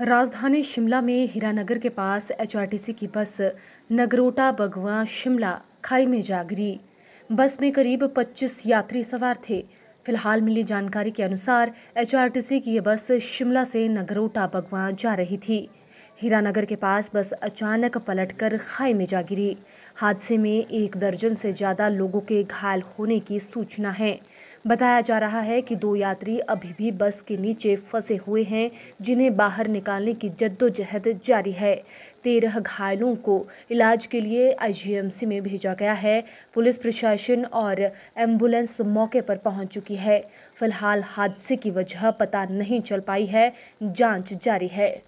राजधानी शिमला में हीरानगर के पास एचआरटीसी की बस नगरोटा बगवा शिमला खाई में जा गिरी बस में करीब 25 यात्री सवार थे फिलहाल मिली जानकारी के अनुसार एचआरटीसी की ये बस शिमला से नगरोटा बगवा जा रही थी हीरानगर के पास बस अचानक पलटकर खाई में जा गिरी हादसे में एक दर्जन से ज़्यादा लोगों के घायल होने की सूचना है बताया जा रहा है कि दो यात्री अभी भी बस के नीचे फंसे हुए हैं जिन्हें बाहर निकालने की जद्दोजहद जारी है तेरह घायलों को इलाज के लिए आईजीएमसी में भेजा गया है पुलिस प्रशासन और एम्बुलेंस मौके पर पहुंच चुकी है फिलहाल हादसे की वजह पता नहीं चल पाई है जांच जारी है